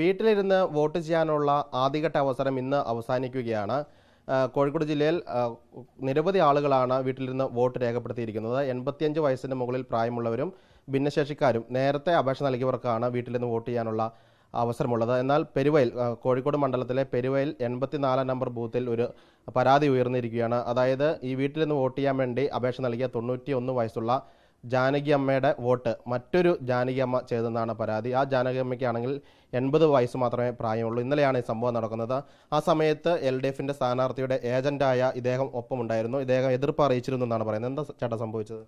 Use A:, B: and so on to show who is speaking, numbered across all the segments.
A: വീട്ടിലിരുന്ന് വോട്ട് ചെയ്യാനുള്ള ആദ്യഘട്ട അവസരം ഇന്ന് അവസാനിക്കുകയാണ് കോഴിക്കോട് ജില്ലയിൽ നിരവധി ആളുകളാണ് വീട്ടിലിരുന്ന് വോട്ട് രേഖപ്പെടുത്തിയിരിക്കുന്നത് എൺപത്തിയഞ്ച് വയസ്സിന് മുകളിൽ പ്രായമുള്ളവരും ഭിന്നശേഷിക്കാരും നേരത്തെ അപേക്ഷ നൽകിയവർക്കാണ് വീട്ടിലിരുന്ന് വോട്ട് ചെയ്യാനുള്ള അവസരമുള്ളത് എന്നാൽ പെരുവയിൽ കോഴിക്കോട് മണ്ഡലത്തിലെ പെരുവയിൽ എൺപത്തിനാലാം നമ്പർ ബൂത്തിൽ ഒരു പരാതി ഉയർന്നിരിക്കുകയാണ് അതായത് ഈ വീട്ടിലിരുന്ന് വോട്ട് ചെയ്യാൻ വേണ്ടി അപേക്ഷ നൽകിയ തൊണ്ണൂറ്റിയൊന്ന് വയസ്സുള്ള ജാനകി അമ്മയുടെ വോട്ട് മറ്റൊരു ജാനകി അമ്മ ചെയ്തെന്നാണ് പരാതി ആ ജാനകി അമ്മയ്ക്കാണെങ്കിൽ എൺപത് വയസ്സ് മാത്രമേ പ്രായമുള്ളൂ ഇന്നലെയാണ് ഈ സംഭവം നടക്കുന്നത് ആ സമയത്ത് എൽ ഡി എഫിൻ്റെ സ്ഥാനാർത്ഥിയുടെ ഏജന്റായ ഇദ്ദേഹം ഒപ്പമുണ്ടായിരുന്നു ഇദ്ദേഹം എതിർപ്പ് അറിയിച്ചിരുന്നു എന്നാണ് പറയുന്നത് എന്താ ചേട്ടാ സംഭവിച്ചത്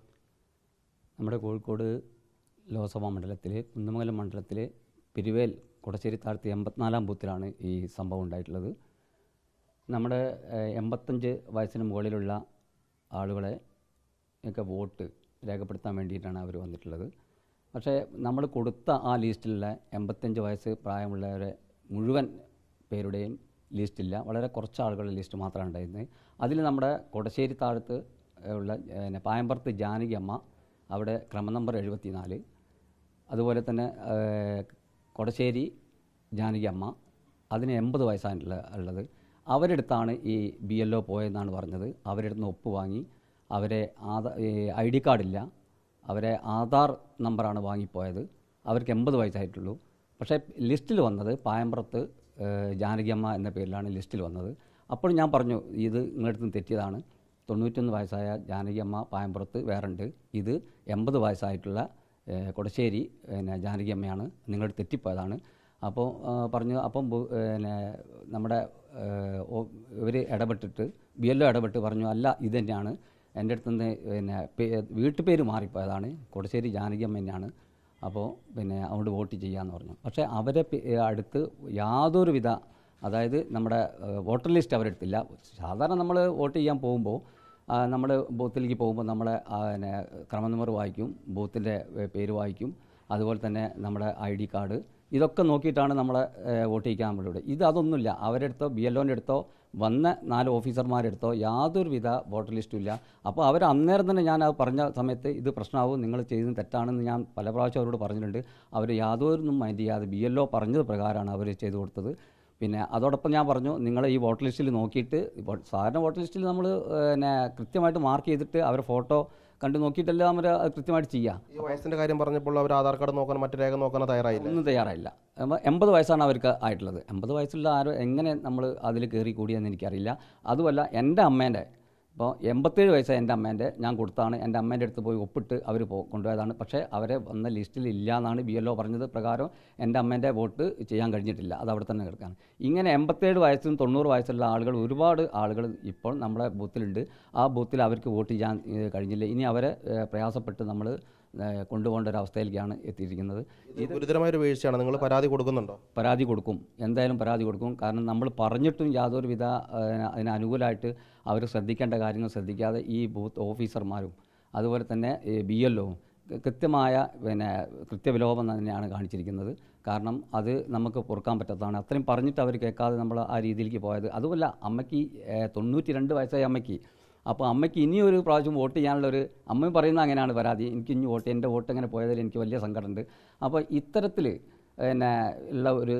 B: നമ്മുടെ കോഴിക്കോട് ലോക്സഭാ മണ്ഡലത്തിൽ കുന്നമംഗലം മണ്ഡലത്തിൽ പിരുവേൽ കുടശ്ശേരി താഴ്ത്തി എൺപത്തിനാലാം ബൂത്തിലാണ് ഈ സംഭവം ഉണ്ടായിട്ടുള്ളത് നമ്മുടെ എൺപത്തഞ്ച് വയസ്സിന് മുകളിലുള്ള ആളുകളെ ഒക്കെ വോട്ട് രേഖപ്പെടുത്താൻ വേണ്ടിയിട്ടാണ് അവർ വന്നിട്ടുള്ളത് പക്ഷേ നമ്മൾ കൊടുത്ത ആ ലിസ്റ്റിലുള്ള എൺപത്തഞ്ച് വയസ്സ് പ്രായമുള്ളവരെ മുഴുവൻ പേരുടെയും ലിസ്റ്റില്ല വളരെ കുറച്ച് ആളുകളുടെ ലിസ്റ്റ് മാത്രമാണ് ഉണ്ടായിരുന്നത് അതിൽ നമ്മുടെ കൊടശ്ശേരി താഴത്ത് ഉള്ള പിന്നെ പായമ്പർത്ത് ജാനകിയമ്മ അവിടെ ക്രമ നമ്പർ എഴുപത്തി നാല് അതുപോലെ തന്നെ കൊടശ്ശേരി ജാനകിയമ്മ അതിന് എൺപത് വയസ്സാണ് ഉള്ളത് അവരെടുത്താണ് ഈ ബി എൽ ഒ പോയെന്നാണ് പറഞ്ഞത് അവരെടുത്ത് നിന്ന് ഒപ്പ് വാങ്ങി അവരെ ആധാർ ഐ ഡി കാർഡില്ല അവരെ ആധാർ നമ്പറാണ് വാങ്ങിപ്പോയത് അവർക്ക് എൺപത് വയസ്സായിട്ടുള്ളൂ പക്ഷേ ലിസ്റ്റിൽ വന്നത് പായമ്പുറത്ത് ജാനകിയമ്മ എന്ന പേരിലാണ് ലിസ്റ്റിൽ വന്നത് അപ്പോൾ ഞാൻ പറഞ്ഞു ഇത് നിങ്ങളുടെ നിന്ന് തെറ്റിയതാണ് തൊണ്ണൂറ്റൊന്ന് വയസ്സായ ജാനകിയമ്മ പായമ്പുറത്ത് വേറുണ്ട് ഇത് എൺപത് വയസ്സായിട്ടുള്ള കൊടശ്ശേരി പിന്നെ ജാനകിയമ്മയാണ് നിങ്ങൾ തെറ്റിപ്പോയതാണ് അപ്പോൾ പറഞ്ഞു അപ്പം പിന്നെ നമ്മുടെ ഇവർ ഇടപെട്ടിട്ട് ബി എൽ ഒ ഇടപെട്ട് പറഞ്ഞു അല്ല ഇത് തന്നെയാണ് എൻ്റെ അടുത്ത് നിന്ന് പിന്നെ വീട്ടുപേര് മാറിപ്പോയതാണ് കൊടശ്ശേരി ജാനകിയമ്മേനാണ് അപ്പോൾ പിന്നെ അങ്ങോട്ട് വോട്ട് ചെയ്യാമെന്ന് പറഞ്ഞു പക്ഷേ അവരെ അടുത്ത് യാതൊരുവിധ അതായത് നമ്മുടെ വോട്ടർ ലിസ്റ്റ് അവരെടുത്തില്ല സാധാരണ നമ്മൾ വോട്ട് ചെയ്യാൻ പോകുമ്പോൾ നമ്മൾ ബൂത്തിലേക്ക് പോകുമ്പോൾ നമ്മളെ പിന്നെ ക്രമ നമ്പർ വായിക്കും ബൂത്തിൻ്റെ പേര് വായിക്കും അതുപോലെ തന്നെ നമ്മുടെ ഐ ഡി കാർഡ് ഇതൊക്കെ നോക്കിയിട്ടാണ് നമ്മളെ വോട്ട് ചെയ്യിക്കാൻ നമ്മളിവിടെ ഇത് അതൊന്നുമില്ല അവരെടുത്തോ ബി എൽ ഒൻ്റെ അടുത്തോ വന്ന നാല് ഓഫീസർമാരെടുത്തോ യാതൊരുവിധ വോട്ടർ ലിസ്റ്റും ഇല്ല അപ്പോൾ അവർ അന്നേരം തന്നെ ഞാൻ അത് പറഞ്ഞ സമയത്ത് ഇത് പ്രശ്നമാവും നിങ്ങൾ ചെയ്തത് തെറ്റാണെന്ന് ഞാൻ പല പ്രാവശ്യം അവരോട് പറഞ്ഞിട്ടുണ്ട് അവർ യാതൊരുന്നും മൈൻഡ് ചെയ്യാതെ ബി എൽ ഒ പറഞ്ഞത് പ്രകാരമാണ് അവർ ചെയ്തു കൊടുത്തത് പിന്നെ അതോടൊപ്പം ഞാൻ പറഞ്ഞു നിങ്ങൾ ഈ വോട്ടർ ലിസ്റ്റിൽ നോക്കിയിട്ട് സാധാരണ വോട്ടർ ലിസ്റ്റിൽ നമ്മൾ പിന്നെ കൃത്യമായിട്ട് മാർക്ക് ചെയ്തിട്ട് അവരുടെ ഫോട്ടോ കണ്ടു നോക്കിയിട്ടെല്ലാം അവർ കൃത്യമായിട്ട് ചെയ്യാം ഈ വയസ്സിൻ്റെ കാര്യം പറഞ്ഞപ്പോൾ അവർ ആധാർ കാർഡ് നോക്കാൻ മറ്റു രേഖ നോക്കാൻ തയ്യാറായില്ല ഒന്നും തയ്യാറായില്ല എൺപത് വയസ്സാണ് അവർക്ക് ആയിട്ടുള്ളത് എൺപത് വയസ്സുള്ള ആരോ എങ്ങനെ നമ്മൾ അതിൽ കയറി കൂടിയെന്ന് എനിക്കറിയില്ല അതുമല്ല എൻ്റെ അമ്മേൻ്റെ അപ്പോൾ എൺപത്തേഴ് വയസ്സായ എൻ്റെ അമ്മേൻ്റെ ഞാൻ കൊടുത്താണ് എൻ്റെ അമ്മേൻ്റെ അടുത്ത് പോയി ഒപ്പിട്ട് അവർ കൊണ്ടുപോയതാണ് പക്ഷേ അവരെ വന്ന ലിസ്റ്റിൽ ഇല്ല എന്നാണ് ബി എൽ ഒ പറഞ്ഞത് പ്രകാരം എൻ്റെ അമ്മേൻ്റെ വോട്ട് ചെയ്യാൻ കഴിഞ്ഞിട്ടില്ല അത് അവിടെ തന്നെ കിടക്കാണ് ഇങ്ങനെ എൺപത്തേഴ് വയസ്സും തൊണ്ണൂറ് വയസ്സുള്ള ആളുകൾ ഒരുപാട് ആളുകൾ ഇപ്പോൾ നമ്മുടെ ബൂത്തിലുണ്ട് ആ ബൂത്തിൽ അവർക്ക് വോട്ട് ചെയ്യാൻ കഴിഞ്ഞില്ല ഇനി അവരെ പ്രയാസപ്പെട്ട് നമ്മൾ കൊണ്ടുപോകേണ്ട ഒരു എത്തിയിരിക്കുന്നത് ഇത് ഗുരുതരമായ ഒരു വീഴ്ചയാണ് നിങ്ങൾ പരാതി കൊടുക്കുന്നുണ്ടോ പരാതി കൊടുക്കും എന്തായാലും പരാതി കൊടുക്കും കാരണം നമ്മൾ പറഞ്ഞിട്ടും യാതൊരുവിധ വിധ അനുകൂലമായിട്ട് അവർ ശ്രദ്ധിക്കേണ്ട കാര്യങ്ങൾ ശ്രദ്ധിക്കാതെ ഈ ബൂത്ത് ഓഫീസർമാരും അതുപോലെ തന്നെ ബി എൽ കൃത്യമായ പിന്നെ കൃത്യവിലോപം തന്നെയാണ് കാണിച്ചിരിക്കുന്നത് കാരണം അത് നമുക്ക് പൊറുക്കാൻ പറ്റാത്തതാണ് അത്രയും പറഞ്ഞിട്ട് അവർ കേൾക്കാതെ നമ്മൾ ആ രീതിയിലേക്ക് പോയത് അതുമല്ല അമ്മയ്ക്ക് തൊണ്ണൂറ്റി രണ്ട് വയസ്സായ അമ്മയ്ക്ക് അപ്പോൾ അമ്മയ്ക്ക് ഇനിയൊരു പ്രാവശ്യം വോട്ട് ചെയ്യാനുള്ള ഒരു അമ്മ പറയുന്ന അങ്ങനെയാണ് പരാതി എനിക്ക് ഇനി വോട്ട് എൻ്റെ വോട്ട് അങ്ങനെ പോയതിൽ എനിക്ക് വലിയ സങ്കടമുണ്ട് അപ്പോൾ ഇത്തരത്തിൽ പിന്നെ ഉള്ള ഒരു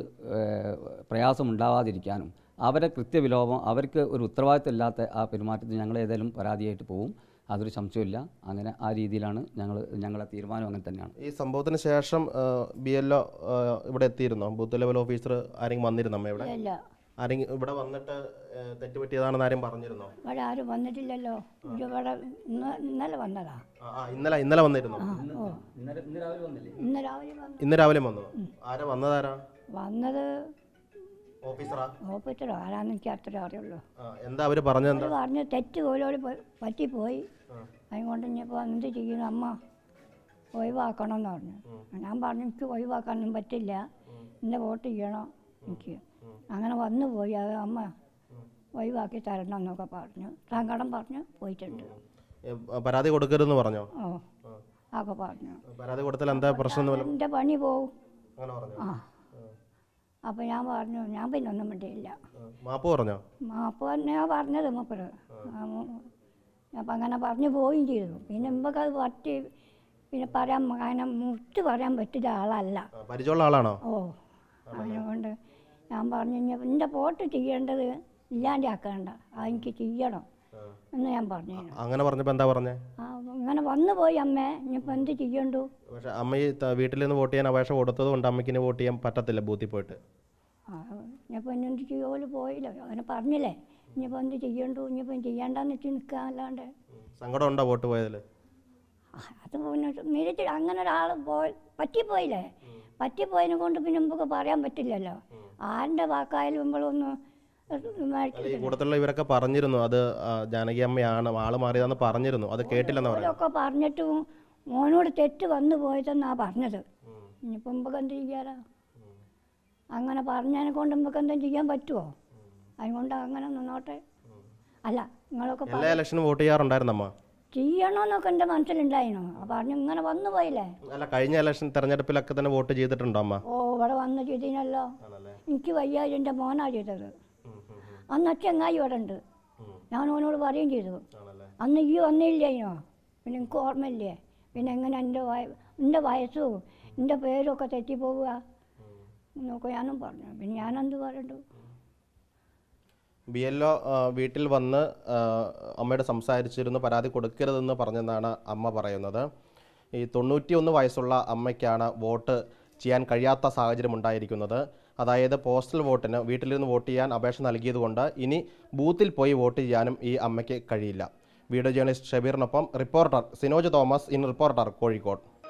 B: പ്രയാസം ഉണ്ടാവാതിരിക്കാനും അവരെ കൃത്യവിലോപം അവർക്ക് ഒരു ഉത്തരവാദിത്തമില്ലാത്ത ആ പെരുമാറ്റത്തിൽ ഞങ്ങൾ ഏതായാലും പരാതിയായിട്ട് പോകും അതൊരു സംശയമില്ല അങ്ങനെ ആ രീതിയിലാണ് ഞങ്ങൾ ഞങ്ങളുടെ തീരുമാനം അങ്ങനെ തന്നെയാണ്
A: ഈ സംഭവത്തിന് ശേഷം ബി എൽ ഇവിടെ എത്തിയിരുന്നോ ബൂത്ത് ലെവൽ ഓഫീസർ ആരെങ്കിലും വന്നിരുന്നോ ഇവിടെ ആരെങ്കിലും ഇവിടെ വന്നിട്ട് തെറ്റുപറ്റിയതാണെന്ന് ആരും പറഞ്ഞിരുന്നോ
C: ഇവിടെ ആരും വന്നിട്ടില്ലല്ലോ ഇവിടെ ഇന്നലെ വന്നതാ
B: ഇന്നലെ ഇന്നലെ വന്നിരുന്നു
A: ഇന്ന് രാവിലെ വന്നു ആരാ വന്നതാരാ
C: വന്നത് ഓഫീസറോ ആരാന്ന് എനിക്ക് അത്ര അറിയുള്ളൂ
A: എന്താ അവര് പറഞ്ഞത്
C: പറഞ്ഞു തെറ്റ് പോലോട് പറ്റിപ്പോയി അതുകൊണ്ട് ഇനിയിപ്പോൾ എന്ത് ചെയ്യുന്നു അമ്മ ഒഴിവാക്കണം എന്ന് പറഞ്ഞു ഞാൻ പറഞ്ഞു എനിക്ക് ഒഴിവാക്കാനൊന്നും പറ്റില്ല എന്നെ വോട്ട് ചെയ്യണം എനിക്ക് അങ്ങനെ വന്നു പോയി അത് അമ്മ ഒഴിവാക്കി തരണം എന്നൊക്കെ പറഞ്ഞു സങ്കടം പറഞ്ഞു പോയിട്ടുണ്ട്
A: പരാതി കൊടുക്കരുതെന്ന് പറഞ്ഞോ
C: ഓ ഒക്കെ പറഞ്ഞു
A: പരാതി കൊടുത്താൽ എന്താ പ്രശ്നം എൻ്റെ പണി പോവും ആ
C: അപ്പോൾ ഞാൻ പറഞ്ഞു ഞാൻ പിന്നെ ഒന്നും മിണ്ടിയില്ല മാപ്പ് പറഞ്ഞോ മാപ്പ് പറഞ്ഞാ പറഞ്ഞത് മൂപ്പര് അപ്പൊ അങ്ങനെ പറഞ്ഞു പോവുകയും ചെയ്തു പിന്നെ മുമ്പൊക്കെ അത് പറ്റി പിന്നെ പറയാൻ അങ്ങനെ മുട്ട് പറയാൻ പറ്റിയ ആളല്ല ആളാണോ ഓ അതുകൊണ്ട് ഞാൻ പറഞ്ഞു എന്റെ പോട്ട് ചെയ്യേണ്ടത് ഇല്ലാണ്ടാക്കണ്ട അതെനിക്ക് ചെയ്യണം എന്ന് ഞാൻ പറഞ്ഞു
A: അങ്ങനെ പറഞ്ഞപ്പോൾ എന്താ പറഞ്ഞേ
C: ആ ഇങ്ങനെ വന്നു പോയി അമ്മേ ഇനിയിപ്പോൾ എന്ത് ചെയ്യണ്ടു
A: പക്ഷെ അമ്മ വീട്ടിൽ നിന്ന് വോട്ട് ചെയ്യാൻ അപേക്ഷ കൊടുത്തത് കൊണ്ട് അമ്മയ്ക്കിന് വോട്ട് ചെയ്യാൻ പറ്റത്തില്ല ബൂത്തിൽ പോയിട്ട്
C: ആ, ഇനിയിപ്പോൾ ഇനി എന്ത് ചെയ്യോല് പോയില്ല അങ്ങനെ പറഞ്ഞില്ലേ ഇനിയിപ്പോൾ എന്ത് ചെയ്യണ്ടു ഇനിയിപ്പം ചെയ്യേണ്ടെന്ന് വെച്ച് നിൽക്കുക അല്ലാണ്ട്
A: സങ്കടം ഉണ്ടോ വോട്ട് പോയതിൽ
C: ആ, അത് പിന്നെ മികച്ച അങ്ങനെ ഒരാൾ പോയി പറ്റിപ്പോയില്ലേ പറ്റിപ്പോയതിനെ കൊണ്ട് പിന്നെ നമുക്ക് പറയാൻ പറ്റില്ലല്ലോ ആരുടെ വാക്കായാലും നമ്മളൊന്ന് കൂട്ടത്തിലുള്ള
A: ഇവരൊക്കെ പറഞ്ഞിരുന്നു അത് ജാനകി അമ്മയാണ് ആള് മാറിയതെന്ന് പറഞ്ഞിരുന്നു അത് കേട്ടില്ലെന്ന് പറഞ്ഞു
C: പറഞ്ഞിട്ട് മോനോട് തെറ്റ് വന്നു പോയതെന്നാ പറഞ്ഞത് ഇനിയിപ്പോ നമുക്ക് ചെയ്യാറാ അങ്ങനെ പറഞ്ഞതിനെ കൊണ്ട് നമുക്ക് എന്തും ചെയ്യാൻ പറ്റുമോ അതുകൊണ്ട് അങ്ങനെ നിന്നോട്ടെ അല്ല നിങ്ങളൊക്കെ
A: വോട്ട് ചെയ്യാറുണ്ടായിരുന്നമ്മ
C: ചെയ്യണോന്നൊക്കെ എന്റെ മനസ്സിലുണ്ടായിരുന്നു പറഞ്ഞു ഇങ്ങനെ വന്നു പോയില്ലേ
A: അല്ല കഴിഞ്ഞ ഇലക്ഷൻ തെരഞ്ഞെടുപ്പിലൊക്കെ തന്നെ വോട്ട് ചെയ്തിട്ടുണ്ടോ അമ്മ
C: ഓ ഇവിടെ വന്ന് ചെയ്തിനല്ലോ എനിക്ക് വയ്യാതെ എൻ്റെ മോനാ ചെയ്തത് അന്ന് അച്ഛൻ ചങ്ങായി ഇവിടെ ഞാൻ അവനോട് പറയുകയും ചെയ്തു അന്ന് ഈ വന്നില്ലേനോ പിന്നെ എനിക്ക് ഓർമ്മയില്ലേ പിന്നെ എങ്ങനെ എൻ്റെ വയ എൻ്റെ വയസ്സും എൻ്റെ ഒക്കെ തെറ്റിപ്പോവുക എന്നൊക്കെ ഞാനും പറഞ്ഞു പിന്നെ ഞാനെന്ത് പറയണ്ടു
A: ബിയല്ലോ വീട്ടിൽ വന്ന് അമ്മയുടെ സംസാരിച്ചിരുന്നു പരാതി കൊടുക്കരുതെന്ന് പറഞ്ഞെന്നാണ് അമ്മ പറയുന്നത് ഈ ഒന്ന് വയസ്സുള്ള അമ്മയ്ക്കാണ് വോട്ട് ചെയ്യാൻ കഴിയാത്ത സാഹചര്യം ഉണ്ടായിരിക്കുന്നത് അതായത് പോസ്റ്റൽ വോട്ടിന് വീട്ടിലിരുന്ന് വോട്ട് ചെയ്യാൻ അപേക്ഷ നൽകിയതുകൊണ്ട് ഇനി ബൂത്തിൽ പോയി വോട്ട് ചെയ്യാനും ഈ അമ്മയ്ക്ക് കഴിയില്ല വീഡിയോ ജേർണലിസ്റ്റ് ഷബീറിനൊപ്പം reporter Sinoj Thomas in reporter Kozhikode